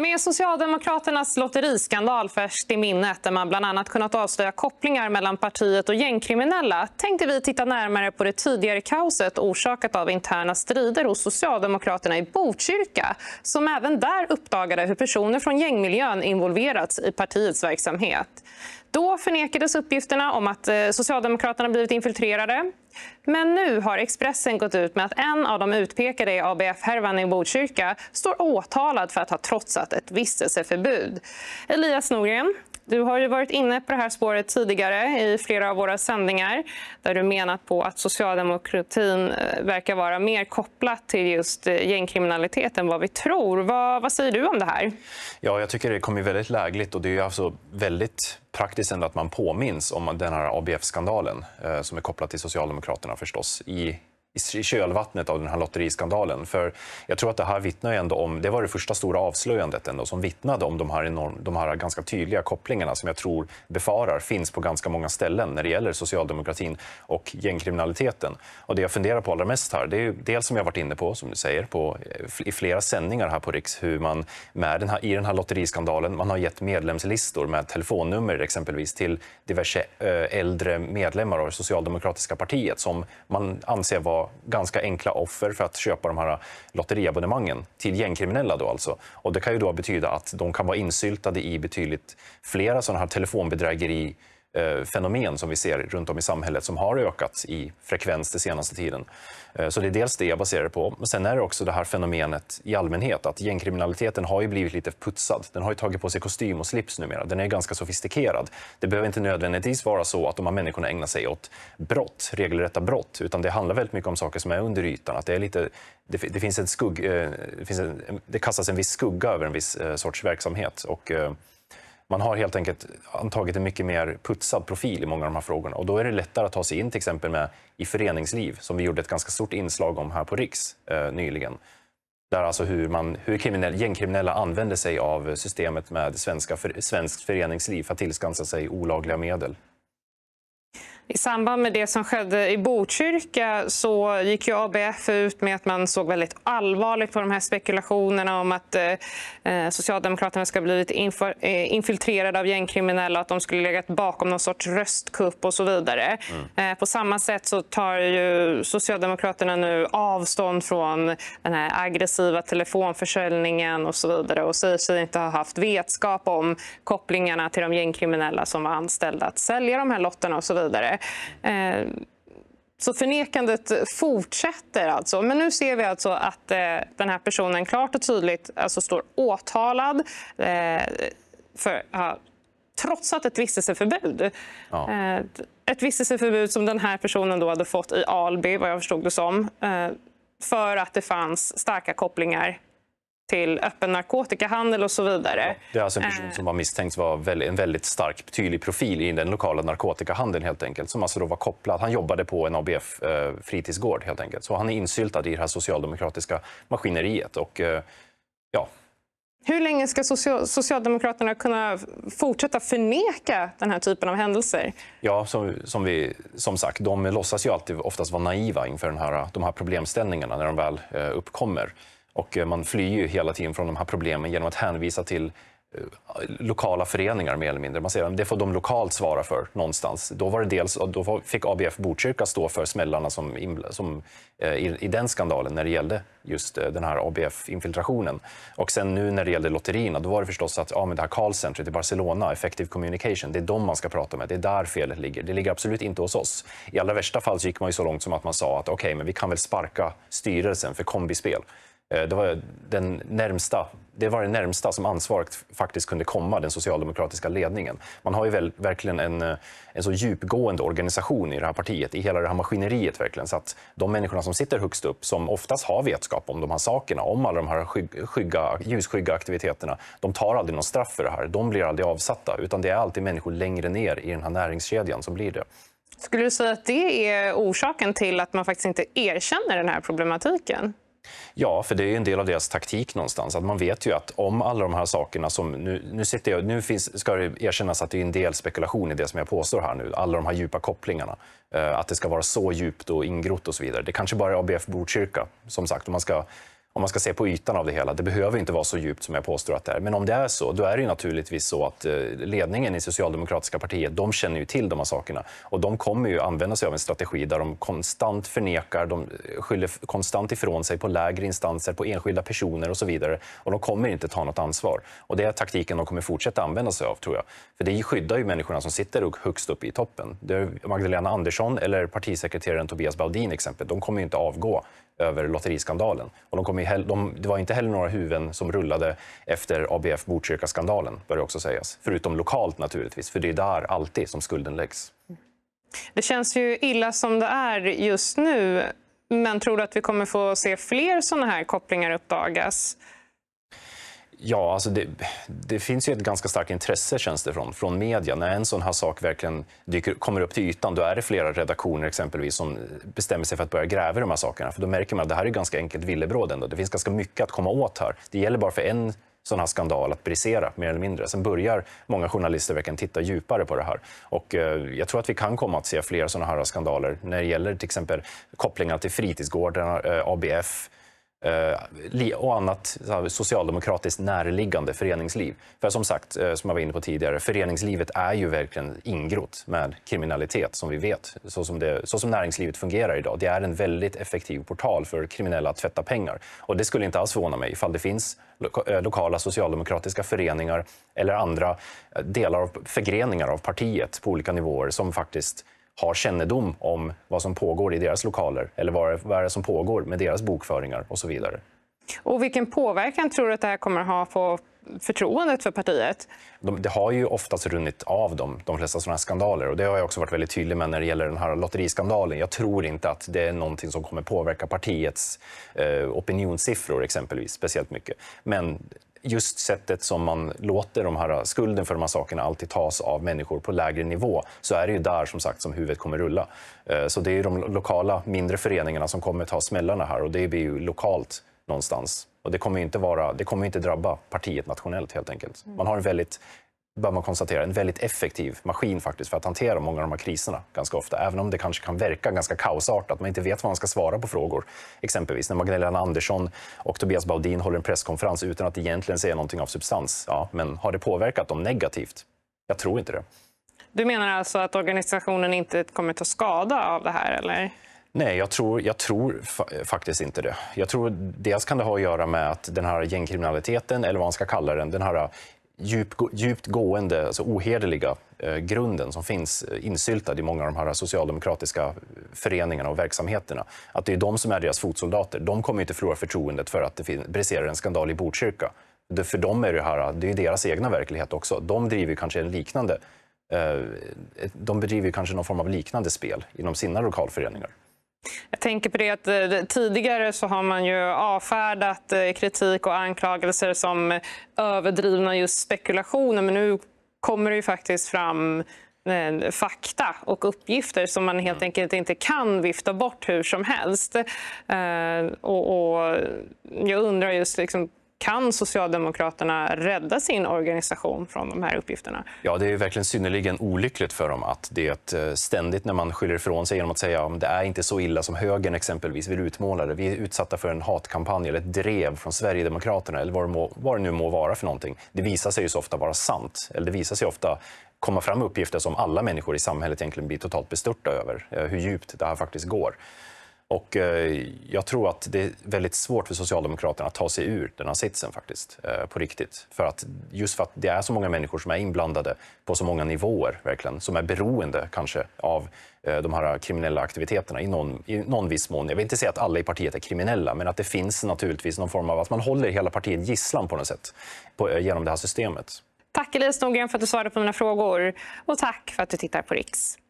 Med Socialdemokraternas lotteriskandal färskt i minnet där man bland annat kunnat avslöja kopplingar mellan partiet och gängkriminella tänkte vi titta närmare på det tidigare kaoset orsakat av interna strider hos Socialdemokraterna i Botkyrka som även där uppdagade hur personer från gängmiljön involverats i partiets verksamhet. Då förnekades uppgifterna om att eh, Socialdemokraterna blivit infiltrerade. Men nu har Expressen gått ut med att en av de utpekade i ABF-härvan i Botkyrka står åtalad för att ha trotsat ett vistelseförbud. Elias Norgren, du har ju varit inne på det här spåret tidigare i flera av våra sändningar där du menat på att socialdemokratin eh, verkar vara mer kopplat till just eh, gängkriminalitet än vad vi tror. Vad, vad säger du om det här? Ja, jag tycker det kommer väldigt lägligt och det är alltså väldigt praktiskt ändå att man påminns om den här ABF-skandalen eh, som är kopplad till Socialdemokraterna förstås i i kölvattnet av den här lotteriskandalen. För jag tror att det här vittnar ändå om, det var det första stora avslöjandet ändå som vittnade om de här, enorm, de här ganska tydliga kopplingarna som jag tror befarar finns på ganska många ställen när det gäller socialdemokratin och gängkriminaliteten. Och det jag funderar på allra mest här, det är dels som jag varit inne på, som du säger, på, eh, i flera sändningar här på Riks, hur man med den här, i den här lotteriskandalen, man har gett medlemslistor med telefonnummer exempelvis till diverse eh, äldre medlemmar av det Socialdemokratiska partiet som man anser vara var ganska enkla offer för att köpa de här lotteriabonnemangen till gängkriminella. Då alltså. och det kan ju då betyda att de kan vara insyltade i betydligt flera sådana här telefonbedrägeri Eh, fenomen som vi ser runt om i samhället som har ökat i frekvens den senaste tiden. Eh, så det är dels det jag baserar det på. Men sen är det också det här fenomenet i allmänhet att gängkriminaliteten har ju blivit lite putsad. Den har ju tagit på sig kostym och slips numera. Den är ganska sofistikerad. Det behöver inte nödvändigtvis vara så att de här människorna ägnar sig åt brott, regelrätta brott, utan det handlar väldigt mycket om saker som är under ytan. Att det, är lite, det, det finns en skugg, eh, det, finns en, det kastas en viss skugga över en viss sorts verksamhet. Och, man har helt enkelt antagit en mycket mer putsad profil i många av de här frågorna och då är det lättare att ta sig in till exempel med, i föreningsliv som vi gjorde ett ganska stort inslag om här på Riks eh, nyligen. Där alltså hur, man, hur kriminell, gängkriminella använder sig av systemet med svenska för, svenskt föreningsliv för att tillskansa sig olagliga medel. I samband med det som skedde i Botkyrka så gick ju ABF ut med att man såg väldigt allvarligt på de här spekulationerna om att eh, eh, Socialdemokraterna ska ha blivit eh, infiltrerade av gängkriminella, och att de skulle legat bakom någon sorts röstkupp och så vidare. Mm. på samma sätt så tar ju Socialdemokraterna nu avstånd från den här aggressiva telefonförsäljningen och så vidare och säger sig inte ha haft vetskap om kopplingarna till de gängkriminella som var anställda att sälja de här lotterna och så vidare. Eh, så förnekandet fortsätter. alltså. Men nu ser vi alltså att eh, den här personen klart och tydligt alltså står åtalad eh, för att ha trotsat ett vistelseförbud. Ja. Ett vistelseförbud som den här personen då hade fått i Alby, vad jag förstod det som för att det fanns starka kopplingar till öppen narkotikahandel och så vidare. Det är alltså en person eh. som var misstänkt vara en väldigt stark, tydlig profil i den lokala narkotikahandeln helt enkelt, som alltså då var kopplad. Han jobbade på en ABF eh, fritidsgård helt enkelt, så han är insyltad i det här socialdemokratiska maskineriet och eh, ja. Hur länge ska Socialdemokraterna kunna fortsätta förneka den här typen av händelser? Ja, som, som, vi, som sagt, de låtsas ju alltid oftast vara naiva inför den här, de här problemställningarna när de väl uppkommer. Och eh, man flyr ju hela tiden från de här problemen genom att hänvisa till eh, lokala föreningar mer eller mindre. Man säger att det får de lokalt svara för någonstans. Då, var det dels, då fick ABF Botkyrka stå för smällarna som, som eh, i, i, den skandalen när det gällde just den här ABF-infiltrationen. Och sen nu när det gällde lotterierna, då var det förstås att ja, men det här callcentret i Barcelona, Effective Communication, det är de man ska prata med. Det är där felet ligger. Det ligger absolut inte hos oss. I allra värsta fall gick man ju så långt som att man sa att okej, okay, men vi kan väl sparka styrelsen för kombispel. Eh, det var den närmsta det var det närmsta som ansvaret faktiskt kunde komma den socialdemokratiska ledningen. Man har ju väl, verkligen en, eh, en så djupgående organisation i det här partiet, i hela det här maskineriet verkligen, så att de människorna som sitter högst upp, som oftast har vetskap om de här sakerna, om alla de här skygga, ljusskygga aktiviteterna, de tar aldrig någon straff för det här. De blir aldrig avsatta, utan det är alltid människor längre ner i den här näringskedjan som blir det. Skulle du säga att det är orsaken till att man faktiskt inte erkänner den här problematiken? Ja, för det är en del av deras taktik någonstans. Att man vet ju att om alla de här sakerna som... Nu, nu, sitter jag, nu finns, ska det erkännas att det är en del spekulation i det som jag påstår här nu. Alla de här djupa kopplingarna. Eh, att det ska vara så djupt och ingrott och så vidare. Det kanske bara är ABF Botkyrka, som sagt. Om man ska om man ska se på ytan av det hela. Det behöver inte vara så djupt som jag påstår att det är. Men om det är så, då är det naturligtvis så att eh, ledningen i socialdemokratiska partiet, de känner ju till de här sakerna och de kommer ju använda sig av en strategi där de konstant förnekar, de skyller konstant ifrån sig på lägre instanser, på enskilda personer och så vidare. Och de kommer inte ta något ansvar. Och det är taktiken de kommer fortsätta använda sig av, tror jag. För det skyddar ju människorna som sitter högst upp i toppen. Magdalena Andersson eller partisekreteraren Tobias Baudin, exempel, de kommer inte avgå över lotteriskandalen. Och de kom i, de, det var inte heller några huvuden som rullade efter ABF Botkyrka-skandalen, bör det också sägas. Förutom lokalt naturligtvis, för det är där alltid som skulden läggs. Det känns ju illa som det är just nu, men tror du att vi kommer få se fler sådana här kopplingar uppdagas? Ja, alltså det, det, finns ju ett ganska starkt intresse känns det från, från media. När en sån här sak verkligen dyker, kommer upp till ytan då är det flera redaktioner exempelvis som bestämmer sig för att börja gräva i de här sakerna. För då märker man att det här är ganska enkelt villebråd ändå. Det finns ganska mycket att komma åt här. Det gäller bara för en sån här skandal att brisera, mer eller mindre. Sen börjar många journalister verkligen titta djupare på det här. Och eh, jag tror att vi kan komma att se fler såna här skandaler när det gäller till exempel kopplingar till fritidsgårdarna, eh, ABF, Eh, och annat socialdemokratiskt närliggande föreningsliv. För som sagt, eh, som jag var inne på tidigare, föreningslivet är ju verkligen ingrott med kriminalitet som vi vet, så som, det, så som näringslivet fungerar idag. Det är en väldigt effektiv portal för kriminella att tvätta pengar. Och det skulle inte alls förvåna mig ifall det finns eh, lokala socialdemokratiska föreningar eller andra delar av förgreningar av partiet på olika nivåer som faktiskt har kännedom om vad som pågår i deras lokaler eller vad, vad är det som pågår med deras bokföringar och så vidare. Och vilken påverkan tror du att det här kommer att ha på förtroendet för partiet. De, det har ju oftast runnit av dem, de flesta sådana här skandaler. Och det har jag också varit väldigt tydlig med när det gäller den här lotteriskandalen. Jag tror inte att det är någonting som kommer påverka partiets eh, opinionssiffror exempelvis speciellt mycket. Men just sättet som man låter de här skulden för de här sakerna alltid tas av människor på lägre nivå så är det ju där som sagt som huvudet kommer rulla. Eh, så det är ju de lokala mindre föreningarna som kommer ta smällarna här och det blir ju lokalt någonstans och det kommer inte, vara, det kommer inte drabba partiet nationellt helt enkelt. Mm. Man har en väldigt bör man konstatera, en väldigt effektiv maskin faktiskt för att hantera många av de här kriserna ganska ofta, även om det kanske kan verka ganska kaosartat. Man inte vet vad man ska svara på frågor, exempelvis när Magdalena Andersson och Tobias Baudin håller en presskonferens utan att egentligen säga någonting av substans. Ja, men har det påverkat dem negativt? Jag tror inte det. Du menar alltså att organisationen inte kommer ta skada av det här? eller? Nej, jag tror, jag tror fa faktiskt inte det. Jag tror dels kan det ha att göra med att den här gängkriminaliteten, eller vad man ska kalla den, den här äh, djup, djupt gående, alltså ohederliga eh, grunden som finns äh, insyltad i många av de här socialdemokratiska föreningarna och verksamheterna. Att det är de som är deras fotsoldater. De kommer inte förlora förtroendet för att det briserar en skandal i Botkyrka. Det, för dem är det här, det är deras egna verklighet också. De driver kanske en liknande de bedriver kanske någon form av liknande spel inom sina lokalföreningar. Jag tänker på det att eh, tidigare så har man ju avfärdat eh, kritik och anklagelser som överdrivna just spekulationer men nu kommer det ju faktiskt fram eh, fakta och uppgifter som man helt mm. enkelt inte kan vifta bort hur som helst. Och, jag undrar just liksom, kan Socialdemokraterna rädda sin organisation från de här uppgifterna? Ja, Det är verkligen synnerligen olyckligt för dem att det eh, ständigt när man skyller ifrån sig genom att säga att det är inte så illa som högern exempelvis vill utmåla det. Vi är utsatta för en hatkampanj eller ett drev från Sverigedemokraterna eller vad det, må, vad det nu må vara för någonting. Det visar sig ju så ofta vara sant. Eller det visar sig ofta komma fram uppgifter som alla människor i samhället egentligen blir totalt bestörta över, eh, hur djupt det här faktiskt går. Och eh, jag tror att det är väldigt svårt för Socialdemokraterna att ta sig ur den här sitsen faktiskt, eh, på riktigt. För att, just för att det är så många människor som är inblandade på så många nivåer, verkligen, som är beroende kanske av eh, de här kriminella aktiviteterna i någon, i någon viss mån. Jag vill inte säga att alla i partiet är kriminella, men att det finns naturligtvis någon form av att man håller hela partiet gisslan på något sätt på, genom det här systemet. Tack Elis Norgren för att du svarade på mina frågor och tack för att du tittar på Riks.